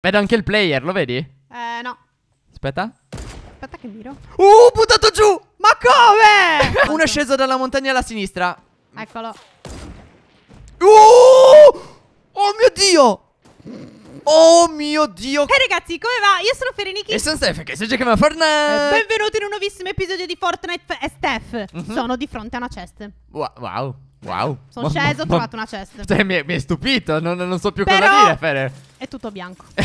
Vedo anche il player, lo vedi? Eh, no. Aspetta. Aspetta che miro. Uh, buttato giù! Ma come? Uno è ecco. sceso dalla montagna alla sinistra. Eccolo. Uh! Oh mio Dio! Oh mio Dio! Ehi hey ragazzi, come va? Io sono Fereniki. E sono Steph, che si gioca a Fortnite. Eh, benvenuti in un nuovissimo episodio di Fortnite e Steph. Uh mhm. -huh. Sono di fronte a una chest. Wow. wow. Sono ma, sceso, ma, ho trovato una chest. Cioè, mi, mi è, stupito, non, non so più Però... cosa dire, Fere. È tutto bianco.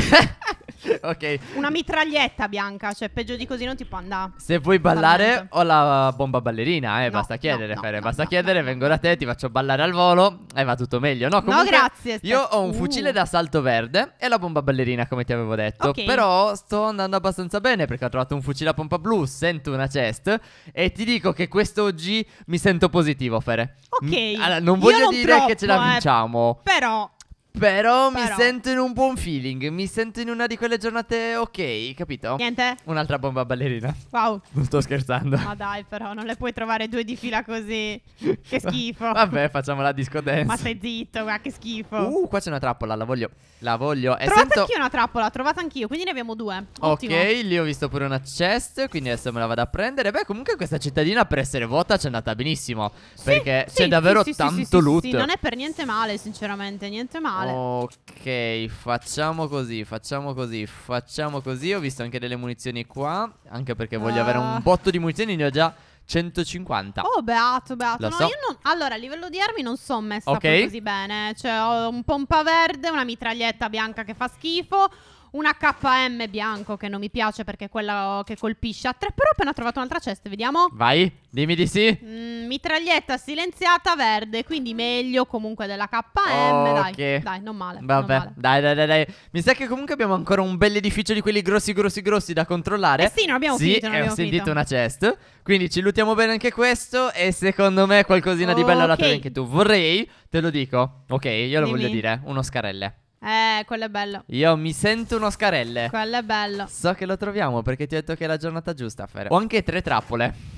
ok. Una mitraglietta bianca, cioè peggio di così non ti può andare. Se vuoi ballare ho la bomba ballerina, eh, no, basta chiedere, no, Fere, no, basta chiedere, vengo da te, ti faccio ballare al volo e va tutto meglio. No, comunque, no grazie. Io ho un fucile uh. d'assalto verde e la bomba ballerina, come ti avevo detto. Okay. Però sto andando abbastanza bene perché ho trovato un fucile a pompa blu, sento una chest e ti dico che quest'oggi mi sento positivo, Fere. Ok. M allora, non voglio non dire troppo, che ce la eh. vinciamo. Eh, però però, mi sento in un buon feeling, mi sento in una di quelle giornate ok, capito? Niente. Un'altra bomba ballerina. Wow. Non sto scherzando. Ma dai, però non le puoi trovare due di fila così. Che schifo. Vabbè, facciamo la disco dance. Ma stai zitto, guarda che schifo. Uh, qua c'è una trappola, la voglio. La voglio. Trovata sento... anch'io una trappola, trovata anch'io, quindi ne abbiamo due. Ottimo. Ok, lì ho visto pure una chest, quindi adesso me la vado a prendere. Beh, comunque questa cittadina per essere vuota ci è andata benissimo. Sì, perché sì, c'è davvero sì, tanto loot. Sì, non è per niente male, sinceramente, niente male male. Ok, facciamo così, facciamo così, facciamo così. Ho visto anche delle munizioni qua, anche perché voglio uh. avere un eh. botto di munizioni, ne ho già 150. Oh, beato, beato. No, so. non... Allora, a livello di armi non sono messa okay. così bene. Cioè, ho un pompa verde, una mitraglietta bianca che fa schifo. Una KM bianco che non mi piace perché è quella che colpisce a tre. Però ho appena trovato un'altra cesta, vediamo. Vai, dimmi di sì. Mm, mitraglietta silenziata verde, quindi meglio comunque della KM. Okay. Dai, dai, non male. Vabbè, non male. Dai, dai, dai, Mi sa che comunque abbiamo ancora un bell'edificio di quelli grossi, grossi, grossi da controllare. Eh sì, non abbiamo sì, finito. Sì, eh, ho sentito una chest. Quindi ci luttiamo bene anche questo. E secondo me qualcosina oh, di bello okay. alla anche tu. Vorrei, te lo dico. Ok, io lo Dimmi. voglio dire, uno scarelle. Eh, quello è bello. Io mi sento uno scarelle. Quello è bello. So che lo troviamo perché ti ho detto che è la giornata giusta, Fer. Ho anche tre trappole.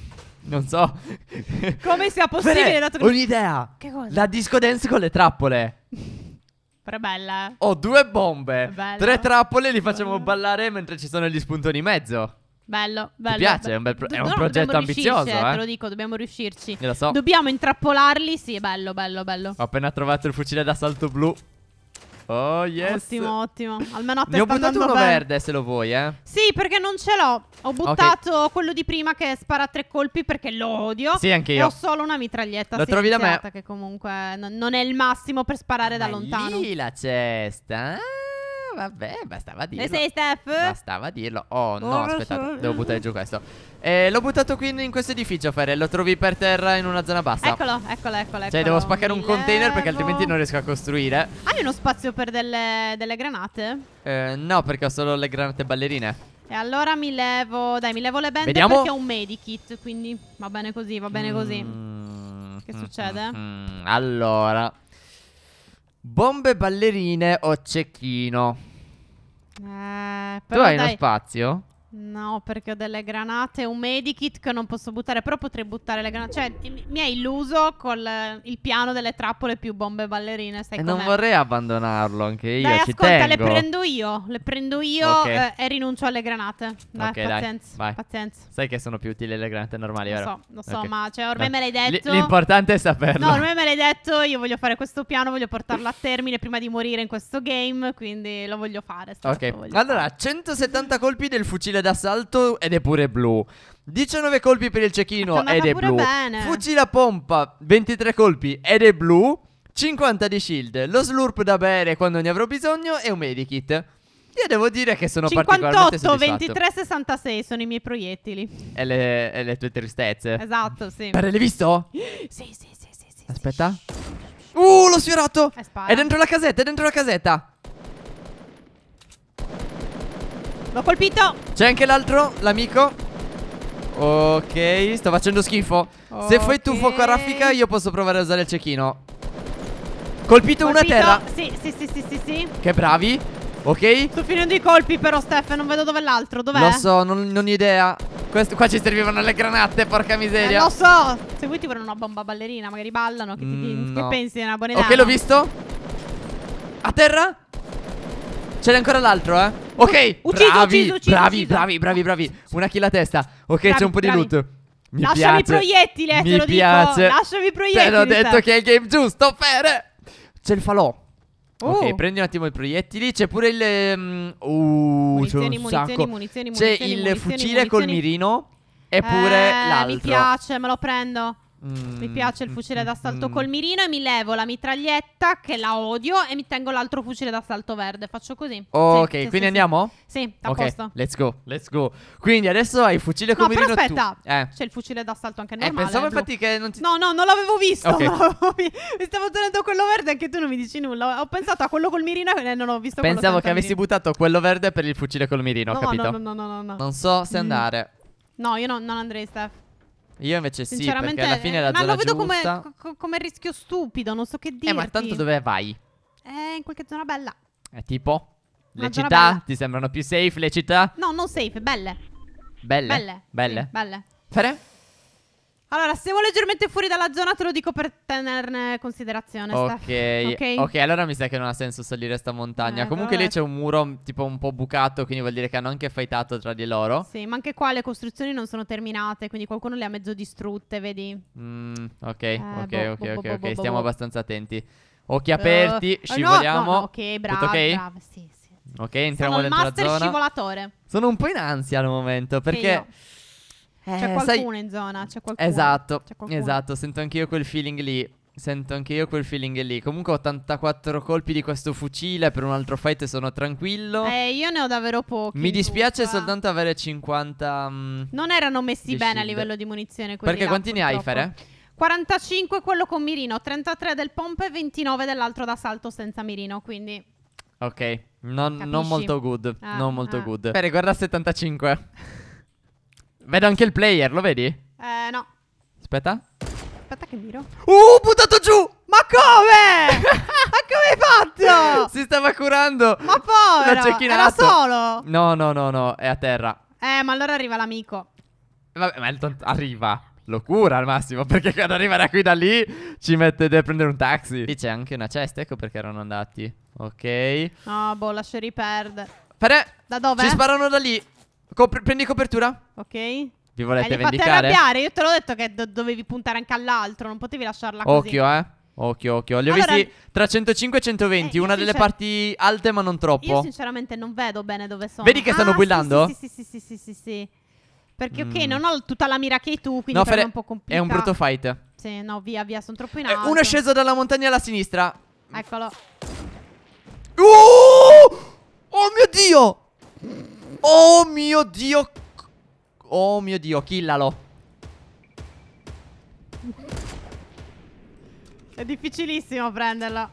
Non so come sia possibile. Ho che... un'idea. Che cosa? La disco dance con le trappole. Però è bella. Eh. Ho due bombe. Tre trappole li facciamo ballare mentre ci sono gli spuntoni in mezzo. Bello, bello. Mi piace, è un, bel pro è un progetto ambizioso. Eh? Te eh. lo dico, dobbiamo riuscirci. lo so. Dobbiamo intrappolarli. Sì, bello, bello, bello. Ho appena trovato il fucile d'assalto blu. Oh yes Ottimo ottimo Almeno a te Ne ho buttato uno bene. verde se lo vuoi eh Sì perché non ce l'ho Ho buttato okay. quello di prima che spara tre colpi perché lo odio Sì anche io Ho solo una mitraglietta Lo trovi da me Che comunque non è il massimo per sparare Ma da lontano Ma Lì la cesta eh vabbè, bastava dirlo. Ne sei Steph? Bastava dirlo. Oh, no, aspettate, devo buttare giù questo. Eh, l'ho buttato qui in, in questo edificio, Ferre. Lo trovi per terra in una zona bassa. Eccolo, eccolo, eccolo. Cioè, devo spaccare Mi un levo. container perché altrimenti non riesco a costruire. Hai uno spazio per delle, delle granate? Eh, no, perché ho solo le granate ballerine. E allora mi levo, dai, mi levo le bende Vediamo. perché ho un medikit, quindi va bene così, va bene così. Mm, che mm, succede? Mm, mm. allora, Bombe ballerine o cecchino? Eh, tu hai dai. uno spazio? No, perché ho delle granate, un medikit che non posso buttare, però potrei buttare le granate. Cioè, mi hai illuso con eh, il piano delle trappole più bombe ballerine, sai com'è? Non vorrei abbandonarlo anche io, dai, ascolta, tengo. le prendo io, le prendo io okay. eh, e rinuncio alle granate. Dai, okay, pazienza, dai, pazienza. Sai che sono più utili le granate normali, lo vero? Lo so, lo so, okay. ma cioè, ormai no. me l'hai detto. l'importante è saperlo. No, ormai me l'hai detto, io voglio fare questo piano, voglio portarlo a termine prima di morire in questo game, quindi lo voglio fare. Ok, voglio allora, fare. 170 colpi del fucile d'assalto ed è pure blu. 19 colpi per il cecchino Attacca, ed è blu. Bene. Fucile a pompa, 23 colpi ed è blu. 50 di shield, lo slurp da bere quando ne avrò bisogno e un medikit. Io devo dire che sono 58, particolarmente 58, 23, 66 sono i miei proiettili e le, e le tue tristezze Esatto, sì Ma l'hai visto? sì, sì, sì, sì, Aspetta sì. Uh, l'ho sfiorato! È dentro la casetta, è dentro la casetta L'ho colpito C'è anche l'altro, l'amico Ok, sto facendo schifo okay. Se fai tu fuoco a raffica io posso provare a usare il cecchino Colpito, Colpito una terra sì, sì, sì, sì, sì, sì Che bravi Ok Sto finendo i colpi però Steph Non vedo dove l'altro Dov'è? Lo so, non, non ho idea Questo, Qua ci servivano le granate Porca eh, miseria eh, Lo so Se vuoi ti prendono una bomba ballerina Magari ballano Che, ti, mm, no. che pensi? È una buona idea Ok l'ho visto A terra Ce n'è ancora l'altro, eh. Ok, ucciso, bravi, ucciso, ucciso, bravi, ucciso. bravi, bravi, bravi. Una kill a testa. Ok, c'è un po' di bravi. loot. Mi Lasciami piace. proiettile, eh, Mi te piace. Dico. Lasciami proiettile. Te l'ho detto che è il game giusto, Fere. C'è il falò. Oh. Ok, prendi un attimo i proiettili. C'è pure il. Um, uh, c'è un sacco. C'è il fucile col mirino. E pure eh, l'altro. Mi piace, me lo prendo. Mm, mi piace il fucile mm, d'assalto mm, col mirino e mi levo la mitraglietta che la odio e mi tengo l'altro fucile d'assalto verde. Faccio così. Ok, sì, sì, quindi sì, andiamo? Sì, a okay, posto. Let's go, let's go. Quindi adesso hai il fucile no, col mirino. Ma aspetta, eh. c'è il fucile d'assalto anche eh, normale. Eh, pensavo infatti che non ti... No, no, non l'avevo visto. Okay. mi stavo tenendo quello verde anche tu non mi dici nulla. Ho pensato a quello col mirino e eh, non ho visto Pensavo che avessi mirino. buttato quello verde per il fucile col mirino, no, capito? No, no, no, no, no, no. Non so se mm. andare. Mm. No, io no, non andrei, Steph. Io invece sì, perché alla fine eh, la ma zona Ma lo vedo come, come, rischio stupido, non so che dire. Eh, ma tanto dove vai? Eh, in qualche zona bella. Eh, tipo? Le città? Bella. Ti sembrano più safe le città? No, non safe, belle. Belle? Belle. Belle? Sì, belle. Fare? Allora, siamo leggermente fuori dalla zona, te lo dico per tenerne considerazione. Ok, okay? ok, allora mi sa che non ha senso salire sta montagna. Eh, Comunque lì c'è un muro tipo un po' bucato, quindi vuol dire che hanno anche fightato tra di loro. Sì, ma anche qua le costruzioni non sono terminate, quindi qualcuno le ha mezzo distrutte, vedi? Mm, ok, eh, ok, boh, ok, boh, boh, ok, ok, stiamo abbastanza attenti. Occhi eh, aperti, uh, scivoliamo. No, no, ok, bravo, Tutto bravo, sì, sì. Ok, entriamo Sono dentro la zona. Sono un master scivolatore. Sono un po' in ansia al momento, perché... Io. Eh, c'è qualcuno sai... in zona, c'è qualcuno. Esatto, c'è qualcuno. esatto, sento anch'io quel feeling lì. Sento anch'io quel feeling lì. Comunque 84 colpi di questo fucile per un altro fight sono tranquillo. Eh, io ne ho davvero pochi. Mi dispiace tutta. soltanto avere 50 mh, mm, Non erano messi bene shield. a livello di munizione Perché là, quanti purtroppo. ne hai, Fere? 45 quello con mirino, 33 del pompa e 29 dell'altro d'assalto senza mirino, quindi Ok, non, non molto good, ah, non molto ah. good. Fere, guarda 75. Vedo anche il player, lo vedi? Eh, no. Aspetta. Aspetta che miro. Uh, buttato giù! Ma come? ma come hai fatto? si stava curando. Ma povero, era solo. No, no, no, no, è a terra. Eh, ma allora arriva l'amico. Vabbè, ma il tonto arriva. Lo cura al massimo, perché quando arriva da qui da lì ci mette, deve prendere un taxi. Lì c'è anche una cesta, ecco perché erano andati. Ok. No, boh, lascia riperdere. Però... Da dove? Ci sparano da lì. Copri- prendi copertura. Ok. Vi volete eh, vendicare? Mi fate arrabbiare. Io te l'ho detto che do- dovevi puntare anche all'altro. Non potevi lasciarla Occhio, così. Occhio, eh. Occhio, occhio. Li ho allora, visti tra 105 e 120. Eh, una delle parti alte, ma non troppo. Io, sinceramente, non vedo bene dove sono. Vedi che stanno ah, brillando? Sì, sì, sì, sì, sì, sì, sì. Perché, mm. ok, non ho tutta la mira che hai tu. Quindi no, Fere, è un po' complicato. È un brutto fight. Sì, no, via, via. Sono troppo in eh, alto. Eh, uno è sceso dalla montagna alla sinistra. Eccolo. Uh! Oh mio dio! Oh mio dio Oh mio dio, killalo È difficilissimo prenderla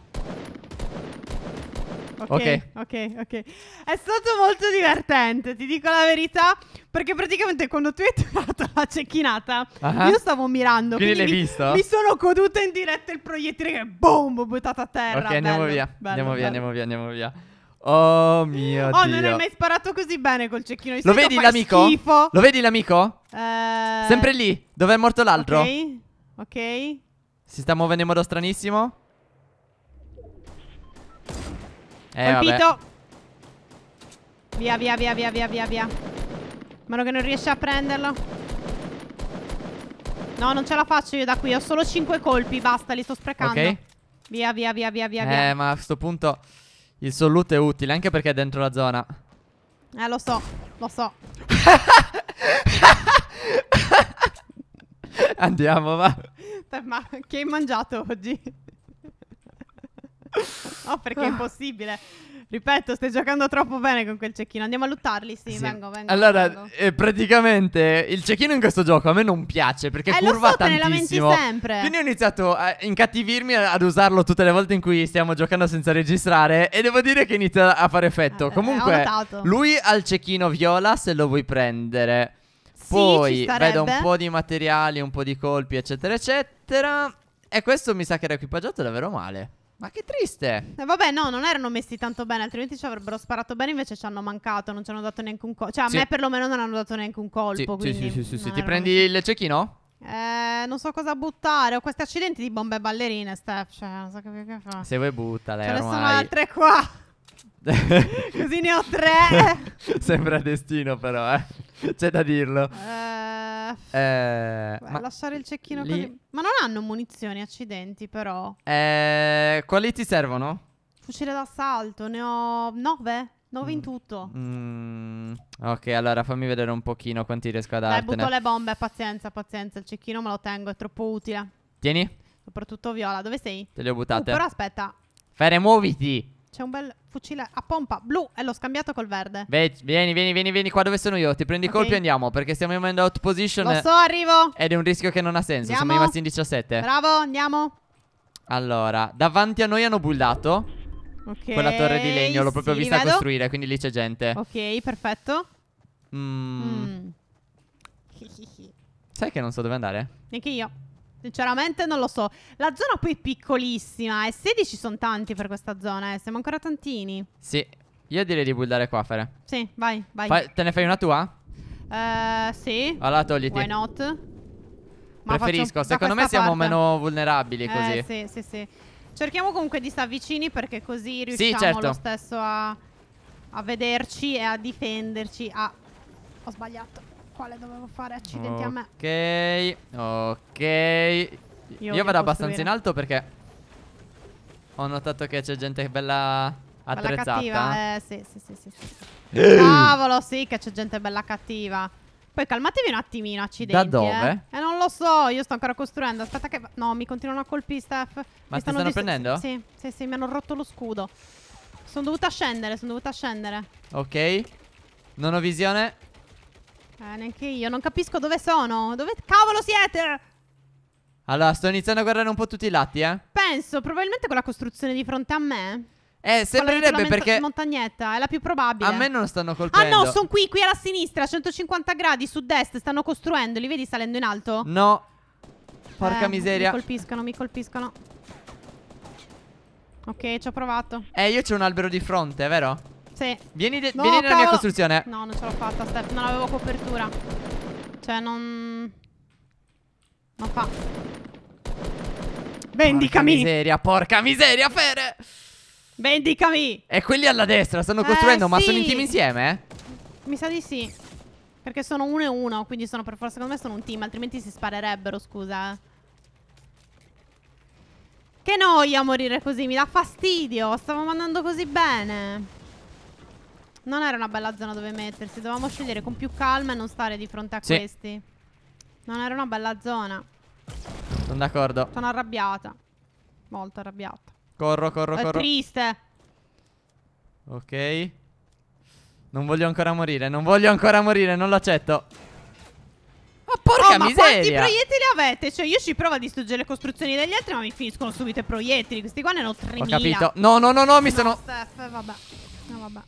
okay, ok, ok, ok È stato molto divertente, ti dico la verità Perché praticamente quando tu hai trovato la cecchinata uh ah. -huh. Io stavo mirando Quindi, quindi l'hai visto? Mi sono coduta in diretta il proiettile che boom, ho buttato a terra Ok, bello, andiamo, via. Bello, andiamo bello. via, andiamo via, andiamo via Oh, oh mio oh, dio. non hai mai sparato così bene col cecchino. Di Lo vedi l'amico? Schifo. Lo vedi l'amico? Eh... Sempre lì, dove è morto l'altro. Ok. Ok. Si sta muovendo in modo stranissimo. Eh, Colpito. Vabbè. Via, via, via, via, via, via, via. che non riesce a prenderlo. No, non ce la faccio io da qui. Ho solo 5 colpi. Basta, li sto sprecando. Ok. Via, via, via, via, via. Eh, via. ma a questo punto. Il suo loot è utile anche perché è dentro la zona. Eh, lo so, lo so. Andiamo, va. Ma che hai mangiato oggi? No, perché è impossibile. Ripeto, stai giocando troppo bene con quel cecchino. Andiamo a luttarli, sì, sì. vengo, vengo. Allora, vengo. Eh, praticamente il cecchino in questo gioco a me non piace perché eh, curva so, tantissimo. Te ne lamenti sempre. Quindi ho iniziato a incattivirmi ad usarlo tutte le volte in cui stiamo giocando senza registrare e devo dire che inizia a fare effetto. Ah, eh, Comunque, lui ha il cecchino viola se lo vuoi prendere. Poi sì, vedo un po' di materiali, un po' di colpi, eccetera, eccetera. E questo mi sa che era equipaggiato davvero male. Ma che triste. Eh, vabbè, no, non erano messi tanto bene, altrimenti ci avrebbero sparato bene, invece ci hanno mancato, non ci hanno dato neanche un colpo. Cioè, a sì. me perlomeno non hanno dato neanche un colpo. Sì, sì, sì, sì, sì. Ti prendi messi... il cecchino? Eh, non so cosa buttare. Ho questi accidenti di bombe e ballerine, Steph. Cioè, non so che, che fa. Se vuoi butta, lei. Ce ormai. ne sono altre qua. Così ne ho tre. Sembra destino, però, eh. C'è da dirlo. Eh. Eh, Beh, ma lasciare il cecchino lì... così. Ma non hanno munizioni, accidenti, però. Eh, quali ti servono? Fucile d'assalto, ne ho 9. 9 mm. in tutto. Mm. Ok, allora fammi vedere un pochino quanti riesco a dartene. Dai, butto le bombe, pazienza, pazienza. Il cecchino me lo tengo, è troppo utile. Tieni. Soprattutto Viola, dove sei? Te le ho buttate. Uh, però aspetta. Fere, muoviti. C'è un bel fucile a pompa blu e l'ho scambiato col verde. vieni, vieni, vieni, vieni qua dove sono io. Ti prendi i okay. colpi e andiamo perché stiamo in out position. Lo so, arrivo. Ed è un rischio che non ha senso. Andiamo. Siamo rimasti in 17. Bravo, andiamo. Allora, davanti a noi hanno bullato. Ok. Quella torre di legno l'ho proprio sì, vista vedo. costruire, quindi lì c'è gente. Ok, perfetto. Mm. Mm. Sai che non so dove andare? Neanche io. Sinceramente non lo so. La zona poi è piccolissima e 16 sono tanti per questa zona, eh. Siamo ancora tantini. Sì, io direi di buildare qua, Fere. Sì, vai, vai. Fai, te ne fai una tua? Eh, sì. Allora togliti. Why not? Ma Preferisco, secondo me siamo parte. meno vulnerabili eh, così. Eh, sì, sì, sì. Cerchiamo comunque di stare vicini perché così riusciamo sì, certo. lo stesso a, a vederci e a difenderci. Ah, ho sbagliato quale dovevo fare, accidenti okay. a me. Ok, ok. Io, Io vado abbastanza in alto perché ho notato che c'è gente bella attrezzata. Bella cattiva, eh, sì, sì, sì, sì. Cavolo, sì che c'è gente bella cattiva. Poi calmatevi un attimino, accidenti. Da dove? Eh. eh, non lo so, io sto ancora costruendo. Aspetta che... No, mi continuano a colpire, Steph. Ma mi stanno, stanno prendendo? Sì, sì, sì, mi hanno rotto lo scudo. Sono dovuta scendere, sono dovuta scendere. Ok. Non ho visione. Eh, neanche io. Non capisco dove sono. Dove cavolo siete? Allora, sto iniziando a guardare un po' tutti i lati, eh. Penso, probabilmente quella costruzione di fronte a me. Eh, sembrerebbe perché... montagnetta, è la più probabile. A me non stanno colpendo. Ah no, sono qui, qui alla sinistra, 150 gradi, sud-est, stanno costruendo. Li vedi salendo in alto? No. Porca eh, miseria. Mi colpiscono, mi colpiscono. Ok, ci ho provato. Eh, io c'ho un albero di fronte, vero? Sì. Vieni, de- no, vieni nella mia costruzione. No, non ce l'ho fatta, Steph. Non avevo copertura. Cioè, non... Non fa. Vendicami. Porca miseria, porca miseria, Fere. Vendicami. E quelli alla destra stanno costruendo, eh, ma sì. sono in team insieme? Mi sa di sì. Perché sono uno e uno, quindi sono per forza, secondo me, sono un team. Altrimenti si sparerebbero, scusa. Eh. Che noia morire così, mi dà fastidio. Stavo mandando così bene. Non era una bella zona dove mettersi. Dovevamo scegliere con più calma e non stare di fronte a sì. questi. Non era una bella zona. Sono d'accordo. Sono arrabbiata. Molto arrabbiata. Corro, corro, corro. È triste. Ok. Non voglio ancora morire, non voglio ancora morire, non l'accetto. Ma porca oh, ma miseria! quanti proiettili avete? Cioè, io ci provo a distruggere le costruzioni degli altri, ma mi finiscono subito i proiettili. Questi qua ne hanno 3000. Ho capito. No, no, no, no, mi no, sono. Steph, vabbè. No, vabbè.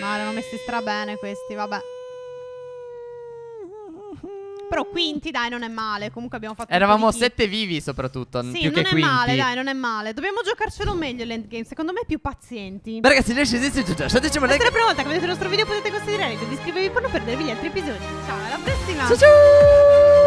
No, erano messi stra bene questi, vabbè. Però quinti, dai, non è male. Comunque abbiamo fatto. Eravamo sette vivi, soprattutto. Sì, più non che è quinti. male, dai, non è male. Dobbiamo giocarcelo meglio l'endgame. Secondo me, più pazienti. Beh, ragazzi, lasciate il like. Lasciateci un like. Se la prima volta che vedete il nostro video, potete considerare di iscrivervi per non perdervi gli altri episodi. Ciao, alla prossima. Ciao, ciao.